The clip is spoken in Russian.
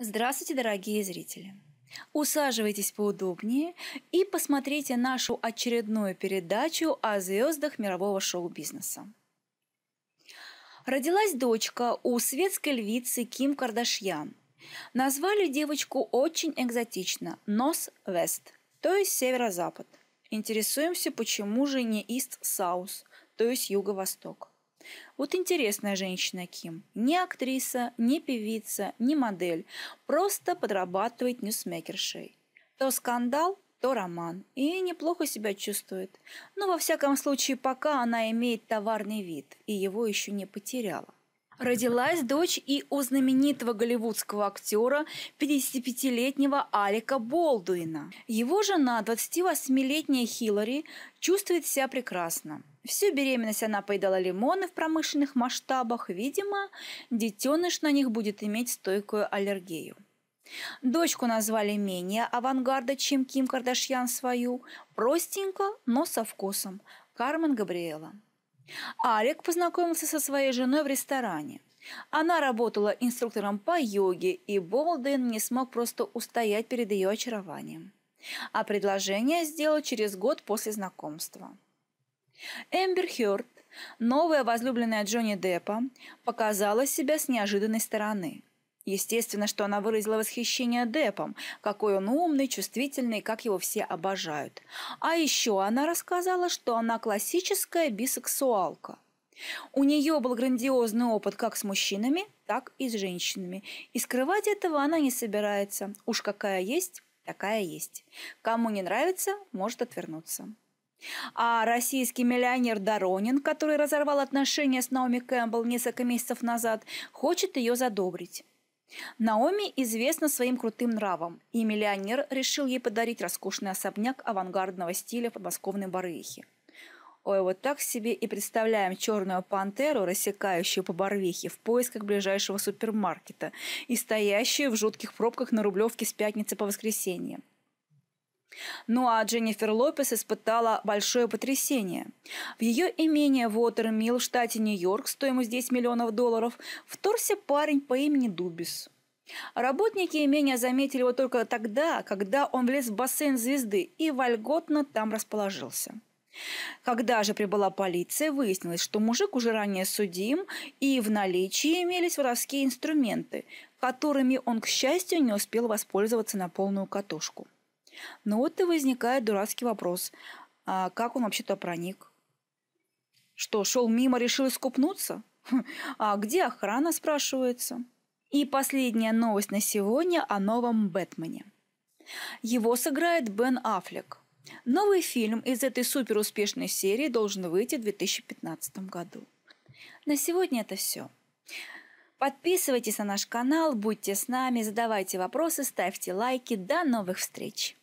Здравствуйте, дорогие зрители! Усаживайтесь поудобнее и посмотрите нашу очередную передачу о звездах мирового шоу-бизнеса. Родилась дочка у светской львицы Ким Кардашьян. Назвали девочку очень экзотично – Нос Вест, то есть северо-запад. Интересуемся, почему же не Ист Саус, то есть юго-восток – вот интересная женщина Ким. Не актриса, не певица, не модель. Просто подрабатывает ньюсмейкершей. То скандал, то роман. И неплохо себя чувствует. Но во всяком случае, пока она имеет товарный вид и его еще не потеряла. Родилась дочь и у знаменитого голливудского актера 55-летнего Алика Болдуина. Его жена, 28-летняя Хиллари, чувствует себя прекрасно. Всю беременность она поедала лимоны в промышленных масштабах. Видимо, детеныш на них будет иметь стойкую аллергию. Дочку назвали менее авангарда, чем Ким Кардашьян свою. Простенько, но со вкусом. Кармен Габриэла. Алик познакомился со своей женой в ресторане. Она работала инструктором по йоге, и Болден не смог просто устоять перед ее очарованием. А предложение сделал через год после знакомства. Эмбер Хёрд, новая возлюбленная Джонни Деппа, показала себя с неожиданной стороны – Естественно, что она выразила восхищение Депом, какой он умный, чувствительный, как его все обожают. А еще она рассказала, что она классическая бисексуалка. У нее был грандиозный опыт как с мужчинами, так и с женщинами. И скрывать этого она не собирается. Уж какая есть, такая есть. Кому не нравится, может отвернуться. А российский миллионер Доронин, который разорвал отношения с Наоми Кэмпбелл несколько месяцев назад, хочет ее задобрить. Наоми известна своим крутым нравом, и миллионер решил ей подарить роскошный особняк авангардного стиля в подмосковной барыхи. Ой, вот так себе и представляем черную пантеру, рассекающую по Барвихе в поисках ближайшего супермаркета и стоящую в жутких пробках на Рублевке с пятницы по воскресенье. Ну а Дженнифер Лопес испытала большое потрясение. В ее имение в Уотермилл в штате Нью-Йорк стоимость 10 миллионов долларов вторся парень по имени Дубис. Работники имения заметили его только тогда, когда он влез в бассейн звезды и вольготно там расположился. Когда же прибыла полиция, выяснилось, что мужик уже ранее судим, и в наличии имелись воровские инструменты, которыми он, к счастью, не успел воспользоваться на полную катушку. Но ну, вот и возникает дурацкий вопрос. А как он вообще-то проник? Что, шел мимо, решил искупнуться? Хм, а где охрана, спрашивается? И последняя новость на сегодня о новом Бэтмене. Его сыграет Бен Аффлек. Новый фильм из этой суперуспешной серии должен выйти в 2015 году. На сегодня это все. Подписывайтесь на наш канал, будьте с нами, задавайте вопросы, ставьте лайки. До новых встреч!